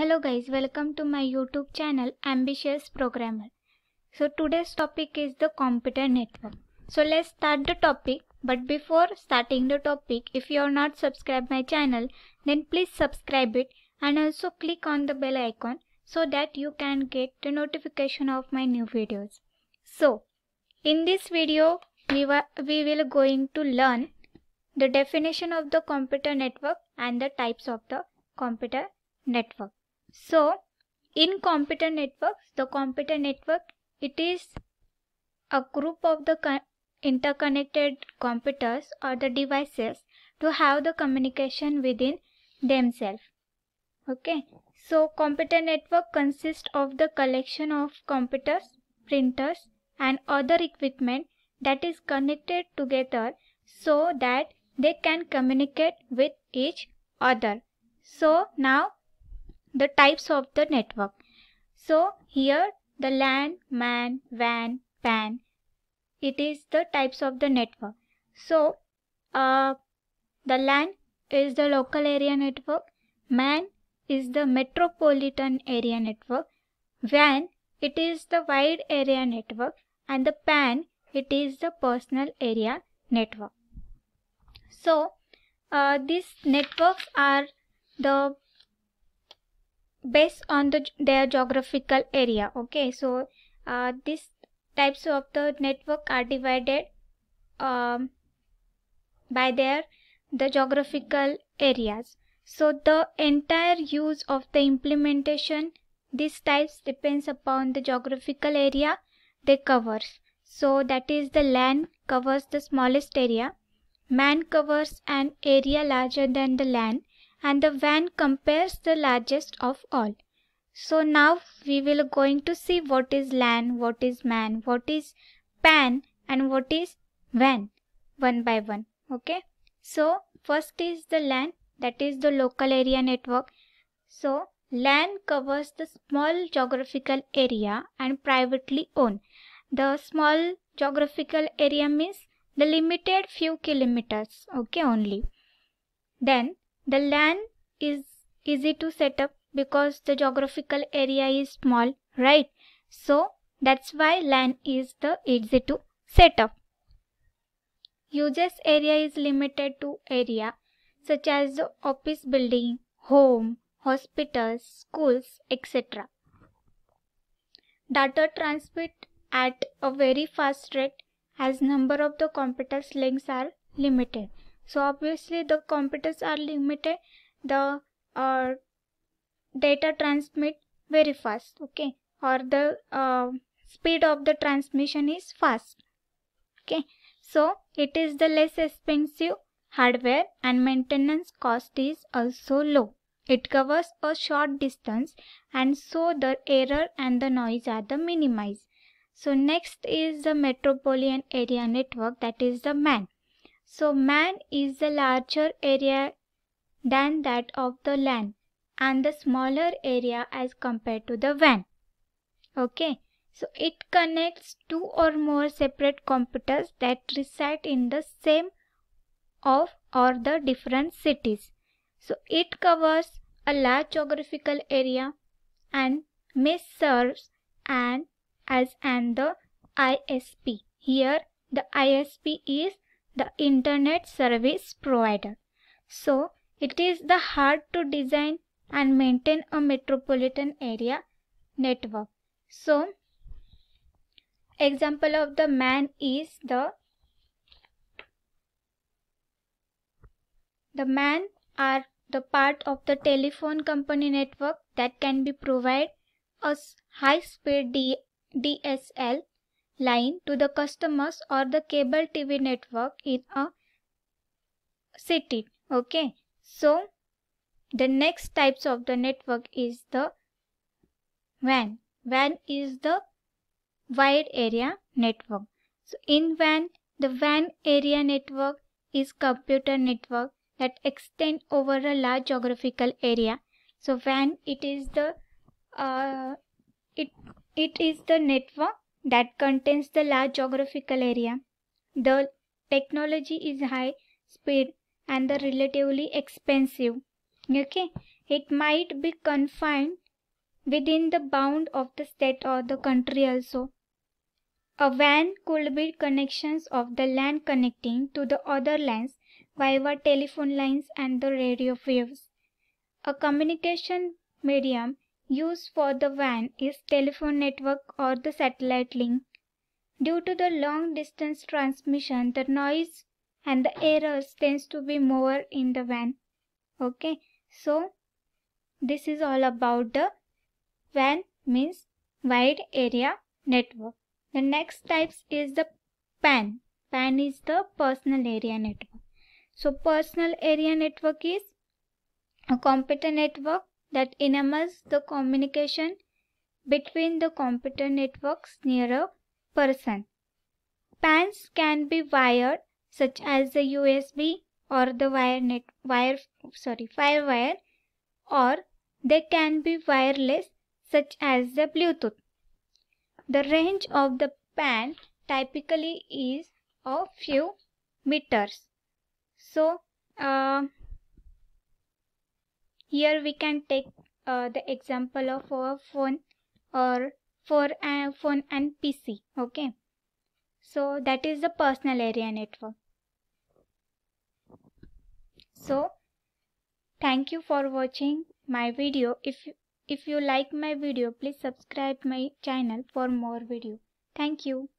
Hello guys, welcome to my YouTube channel Ambitious Programmer. So today's topic is the computer network. So let's start the topic. But before starting the topic, if you are not subscribed my channel, then please subscribe it and also click on the bell icon so that you can get the notification of my new videos. So in this video, we, we will going to learn the definition of the computer network and the types of the computer network. So in computer networks, the computer network, it is a group of the interconnected computers or the devices to have the communication within themselves. Okay, so computer network consists of the collection of computers, printers and other equipment that is connected together so that they can communicate with each other. So now the types of the network. So here the LAN, MAN, WAN, PAN. It is the types of the network. So uh, the LAN is the local area network. MAN is the metropolitan area network. WAN it is the wide area network and the PAN it is the personal area network. So uh, these networks are the based on the, their geographical area okay so uh, these types of the network are divided um, by their the geographical areas so the entire use of the implementation these types depends upon the geographical area they covers so that is the land covers the smallest area man covers an area larger than the land and the van compares the largest of all. So now we will going to see what is LAN, what is MAN, what is PAN and what is VAN one by one. Okay. So first is the LAN that is the local area network. So LAN covers the small geographical area and privately owned. The small geographical area means the limited few kilometers okay only. Then the LAN is easy to set up because the geographical area is small, right? So that's why LAN is the easy to set up. Uses area is limited to area such as the office building, home, hospitals, schools, etc. Data transmit at a very fast rate as number of the computers links are limited so obviously the computers are limited the uh, data transmit very fast okay or the uh, speed of the transmission is fast okay so it is the less expensive hardware and maintenance cost is also low it covers a short distance and so the error and the noise are the minimized so next is the metropolitan area network that is the man so man is the larger area than that of the land and the smaller area as compared to the van. Okay. So it connects two or more separate computers that reside in the same of or the different cities. So it covers a large geographical area and may serves and as and the ISP. Here the ISP is the internet service provider. So it is the hard to design and maintain a metropolitan area network. So example of the man is the the man are the part of the telephone company network that can be provide a high speed D DSL line to the customers or the cable TV network in a city. Okay. So, the next types of the network is the WAN. WAN is the wide area network. So, in WAN, the WAN area network is computer network that extend over a large geographical area. So, WAN, it is the uh, it it is the network that contains the large geographical area. The technology is high speed and the relatively expensive. Okay, it might be confined within the bound of the state or the country also. A van could be connections of the land connecting to the other lands via telephone lines and the radio waves. A communication medium used for the WAN is telephone network or the satellite link. Due to the long distance transmission, the noise and the errors tends to be more in the WAN. Okay, so this is all about the WAN means wide area network. The next types is the PAN. PAN is the personal area network. So personal area network is a computer network that enables the communication between the computer networks near a person. PANs can be wired such as the USB or the wire net wire sorry firewire or they can be wireless such as the Bluetooth. The range of the PAN typically is a few meters. So uh, here we can take uh, the example of our phone or for a uh, phone and PC. Okay. So that is the personal area network. So thank you for watching my video. If if you like my video, please subscribe my channel for more video. Thank you.